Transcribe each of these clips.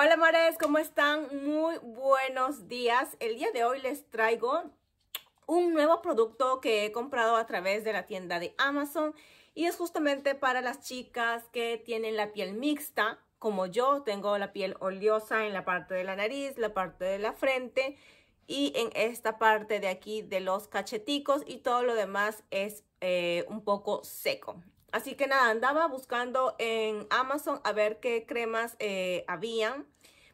Hola amores, ¿cómo están? Muy buenos días. El día de hoy les traigo un nuevo producto que he comprado a través de la tienda de Amazon y es justamente para las chicas que tienen la piel mixta, como yo tengo la piel oleosa en la parte de la nariz, la parte de la frente y en esta parte de aquí de los cacheticos y todo lo demás es eh, un poco seco. Así que nada, andaba buscando en Amazon a ver qué cremas eh, habían.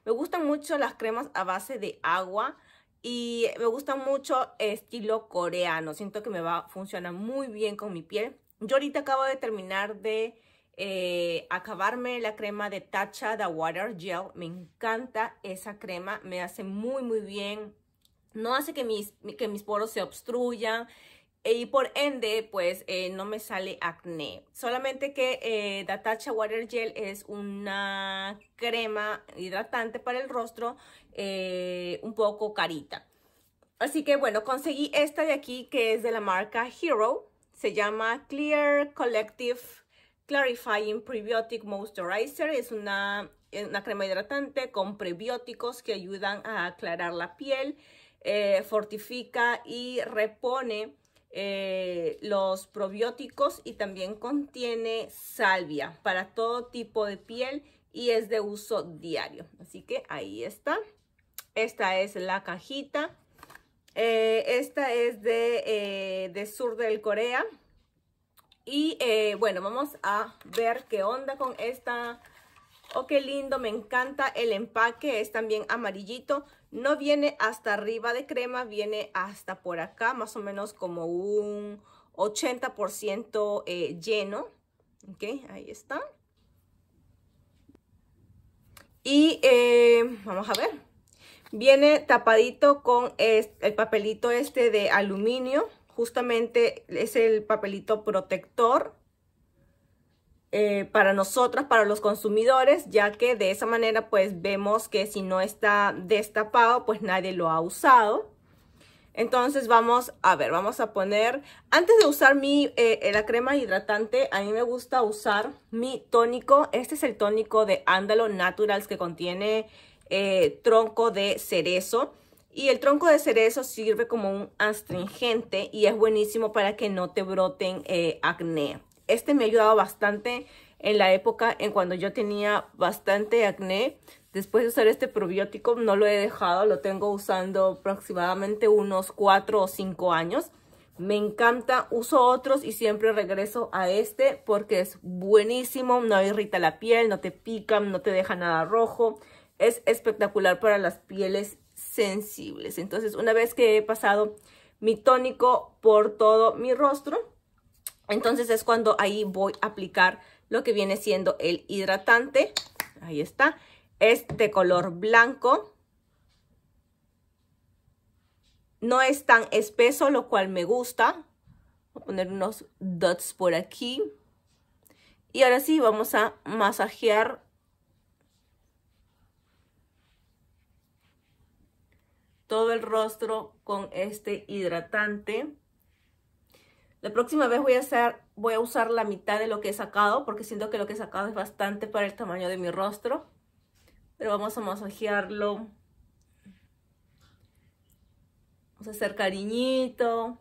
Me gustan mucho las cremas a base de agua y me gusta mucho estilo coreano. Siento que me va a funcionar muy bien con mi piel. Yo ahorita acabo de terminar de eh, acabarme la crema de Tatcha de Water Gel. Me encanta esa crema, me hace muy muy bien. No hace que mis, que mis poros se obstruyan, y por ende, pues eh, no me sale acné. Solamente que eh, Datacha Water Gel es una crema hidratante para el rostro, eh, un poco carita. Así que bueno, conseguí esta de aquí que es de la marca Hero. Se llama Clear Collective Clarifying Prebiotic Moisturizer. Es una, una crema hidratante con prebióticos que ayudan a aclarar la piel, fortifica y repone eh, los probióticos y también contiene salvia para todo tipo de piel y es de uso diario. Así que ahí está. Esta es la cajita. Eh, esta es de, eh, de, Sur del Corea. Y bueno, vamos a ver qué onda con esta Oh, qué lindo, me encanta el empaque, es también amarillito. No viene hasta arriba de crema, viene hasta por acá, más o menos como un 80% eh, lleno. Ok, ahí está. Y eh, vamos a ver. Viene tapadito con el papelito este de aluminio. Justamente es el papelito protector eh, para nosotros, para los consumidores, ya que de esa manera pues vemos que si no está destapado pues nadie lo ha usado. Entonces vamos a ver, vamos a poner, antes de usar mi, eh, la crema hidratante, a mí me gusta usar mi tónico. Este es el tónico de Andalo Naturals que contiene eh, tronco de cerezo. Y el tronco de cerezo sirve como un astringente y es buenísimo para que no te broten acné este me ha ayudado bastante en la época en cuando yo tenía bastante acné. Después de usar este probiótico, no lo he dejado, lo tengo usando aproximadamente unos 4 o 5 años. Me encanta, uso otros y siempre regreso a este porque es buenísimo, no irrita la piel, no te pica, no te deja nada rojo. Es espectacular para las pieles sensibles. Entonces, una vez que he pasado mi tónico por todo mi rostro, entonces es cuando ahí voy a aplicar lo que viene siendo el hidratante. Ahí está. Es de color blanco. No es tan espeso, lo cual me gusta. Voy a poner unos dots por aquí. Y ahora sí, vamos a masajear todo el rostro con este hidratante. La próxima vez voy a, voy a usar la mitad de lo que he sacado porque siento que lo que he sacado es bastante para el tamaño de mi rostro. Pero vamos a masajearlo. Vamos a hacer cariñito.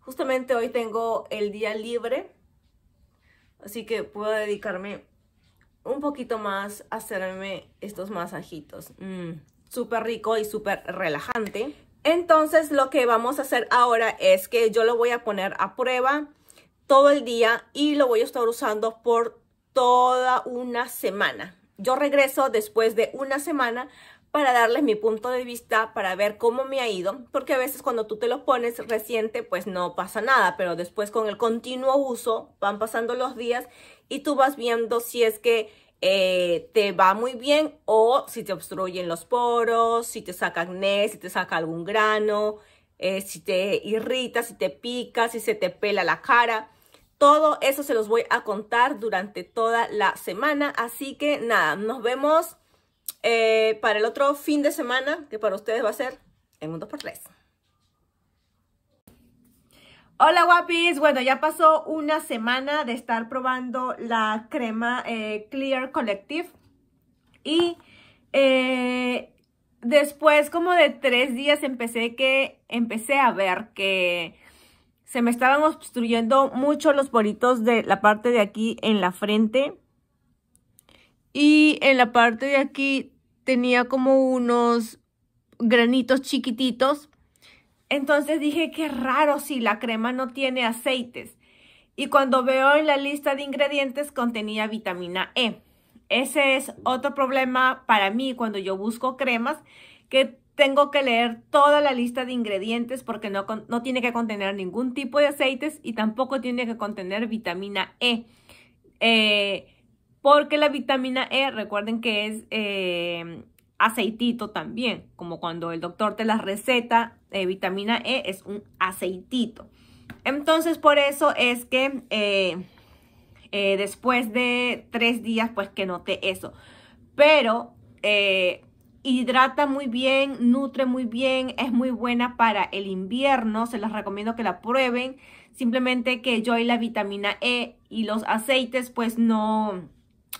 Justamente hoy tengo el día libre. Así que puedo dedicarme un poquito más a hacerme estos masajitos. Mm, súper rico y súper relajante. Entonces lo que vamos a hacer ahora es que yo lo voy a poner a prueba todo el día y lo voy a estar usando por toda una semana. Yo regreso después de una semana para darles mi punto de vista, para ver cómo me ha ido, porque a veces cuando tú te lo pones reciente, pues no pasa nada, pero después con el continuo uso van pasando los días y tú vas viendo si es que eh, te va muy bien o si te obstruyen los poros, si te saca acné, si te saca algún grano, eh, si te irrita, si te pica, si se te pela la cara. Todo eso se los voy a contar durante toda la semana. Así que nada, nos vemos eh, para el otro fin de semana, que para ustedes va a ser el mundo por tres. Hola guapis, bueno ya pasó una semana de estar probando la crema eh, Clear Collective y eh, después como de tres días empecé, que, empecé a ver que se me estaban obstruyendo mucho los poritos de la parte de aquí en la frente y en la parte de aquí tenía como unos granitos chiquititos entonces dije, qué raro si la crema no tiene aceites. Y cuando veo en la lista de ingredientes contenía vitamina E. Ese es otro problema para mí cuando yo busco cremas, que tengo que leer toda la lista de ingredientes porque no, tiene que contener ningún tipo de aceites y tampoco tiene que contener vitamina E. Eh, porque la vitamina E, recuerden que es eh, aceitito también, como cuando el doctor te la receta, eh, vitamina E es un aceitito. Entonces, por eso es que eh, eh, después de tres días, pues que noté eso. Pero eh, hidrata muy bien, nutre muy bien, es muy buena para el invierno, se las recomiendo que la prueben. Simplemente que yo y la vitamina E y los aceites, pues no,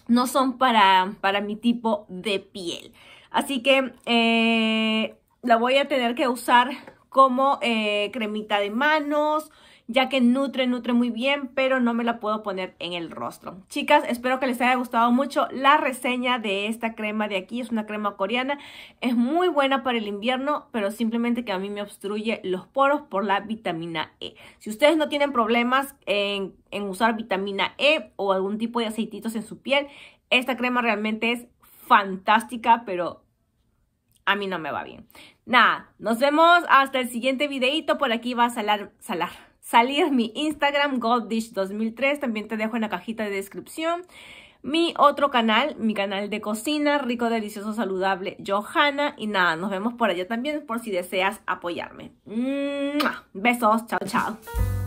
no son para, para mi tipo de piel. Así que eh, la voy a tener que usar como eh, cremita de manos, ya que nutre, nutre muy bien, pero no me la puedo poner en el rostro. Chicas, espero que les haya gustado mucho la reseña de esta crema de aquí. Es una crema coreana, es muy buena para el invierno, pero simplemente que a mí me obstruye los poros por la vitamina E. Si ustedes no tienen problemas en, en usar vitamina E o algún tipo de aceititos en su piel, esta crema realmente es fantástica, pero a mí no me va bien. Nada, nos vemos hasta el siguiente videito. Por aquí va a salir mi Instagram, GoldDish2003. También te dejo en la cajita de descripción. Mi otro canal, mi canal de cocina, rico, delicioso, saludable, Johanna. Y nada, nos vemos por allá también por si deseas apoyarme. Besos, chao, chao.